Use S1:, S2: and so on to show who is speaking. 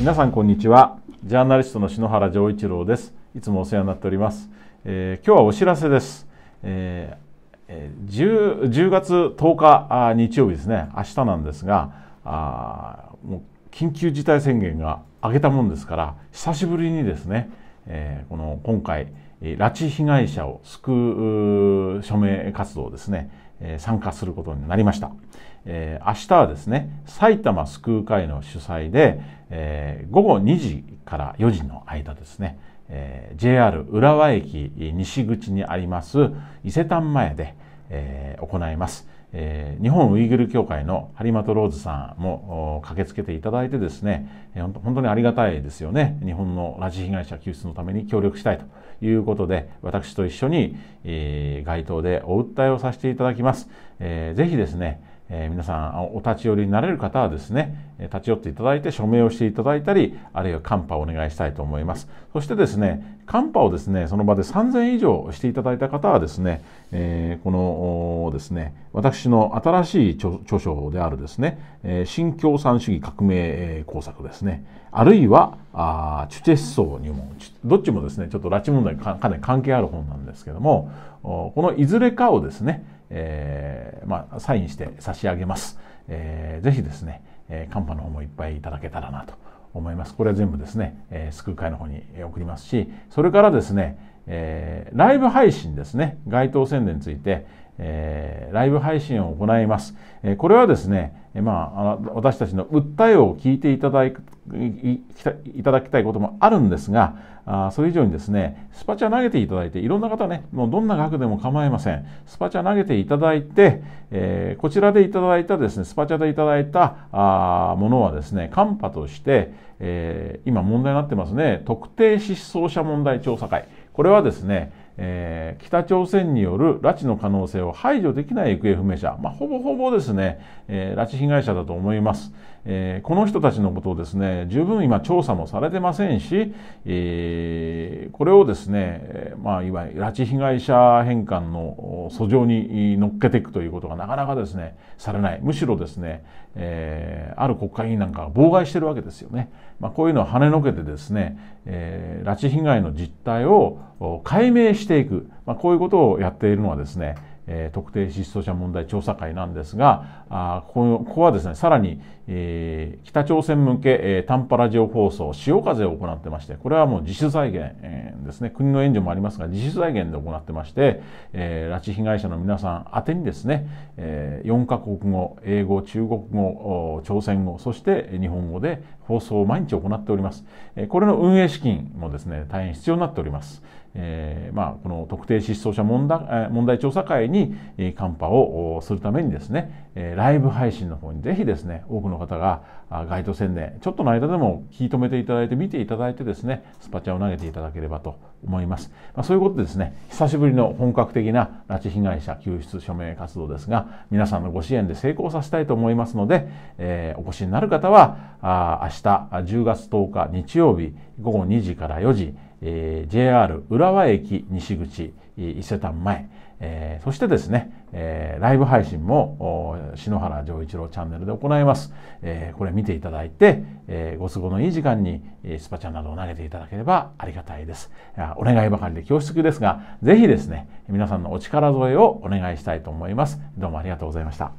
S1: 皆さんこんにちはジャーナリストの篠原丈一郎ですいつもお世話になっております、えー、今日はお知らせです、えー、10, 10月10日日曜日ですね明日なんですがあもう緊急事態宣言が明けたもんですから久しぶりにですね、えー、この今回拉致被害者を救う署名活動ですね、参加することになりました。明日はですね、埼玉救う会の主催で、午後2時から4時の間ですね、JR 浦和駅西口にあります伊勢丹前で、行います。えー、日本ウイグル協会のハリマト・ローズさんも駆けつけていただいてですね、えー、本当にありがたいですよね日本の拉致被害者救出のために協力したいということで私と一緒に、えー、街頭でお訴えをさせていただきます、えー、ぜひですねえー、皆さんお立ち寄りになれる方はですね、立ち寄っていただいて署名をしていただいたり、あるいはカンパをお願いしたいと思います。そしてですね、カンパをですね、その場で3000以上していただいた方はですね、えー、このですね、私の新しい著書であるですね、え新共産主義革命工作ですね、あるいは、あチュチェ思想入門。どっちもですね、ちょっと拉致問題にかなり関係ある本なんですけども、このいずれかをですね、えー、まあ、サインして差し上げます。えー、ぜひですね、えー、カンパの方もいっぱいいただけたらなと思います。これは全部ですね、えー、救う会の方に送りますし、それからですね、えー、ライブ配信ですね、街頭宣伝について、えー、ライブ配信を行います。えこれはですね、まあ、私たちの訴えを聞いていただくいただきたいこともあるんですが、あそれ以上にですね、スパチャ投げていただいて、いろんな方ね、もうどんな額でも構いません。スパチャ投げていただいて、えー、こちらでいただいたですね、スパチャでいただいたあものはですね、カンパとして、えー、今問題になってますね、特定失踪者問題調査会。これはですね、えー、北朝鮮による拉致の可能性を排除できない行方不明者、まあ、ほぼほぼですね、えー、拉致被害者だと思います。えー、この人たちのことをですね、十分今調査もされてませんし、えー、これをですね、まあ、いわゆる拉致被害者返還の訴状に乗っけていくということがなかなかですね、されない。むしろですね、えー、ある国会議員なんかが妨害してるわけですよね。まあ、こういうのを跳ねのけてですね、え拉致被害の実態を解明していく、まあ、こういうことをやっているのはですね、え特定失踪者問題調査会なんですが、あここはですね、さらに、え北朝鮮向け、え短波ラジオ放送、潮風を行ってまして、これはもう自主財源、ですね、国の援助もありますが、自主財源で行ってまして、え拉致被害者の皆さん宛てにですね、え4カ国語、英語、中国語、朝鮮語、そして日本語で放送を毎日行っております。これの運営資金もですね、大変必要になっております。えー、まあ、この特定失踪者問題問題調査会に、えー、カンパをするためにですね、えー、ライブ配信の方にぜひですね、多くの方が街頭宣伝、ちょっとの間でも聞き止めていただいて、見ていただいてですね、スパチャを投げていただければと思います。まあ、そういうことでですね、久しぶりの本格的な拉致被害者救出署名活動ですが、皆さんのご支援で成功させたいと思いますので、えー、お越しになる方は、あ明日10月10日日曜日午後2時から4時、えー、JR 浦和駅西口伊勢丹前、えー、そしてですね、えー、ライブ配信も篠原丈一郎チャンネルで行います、えー、これ見ていただいて、えー、ご都合のいい時間にスパチャなどを投げていただければありがたいですお願いばかりで恐縮ですがぜひですね皆さんのお力添えをお願いしたいと思いますどうもありがとうございました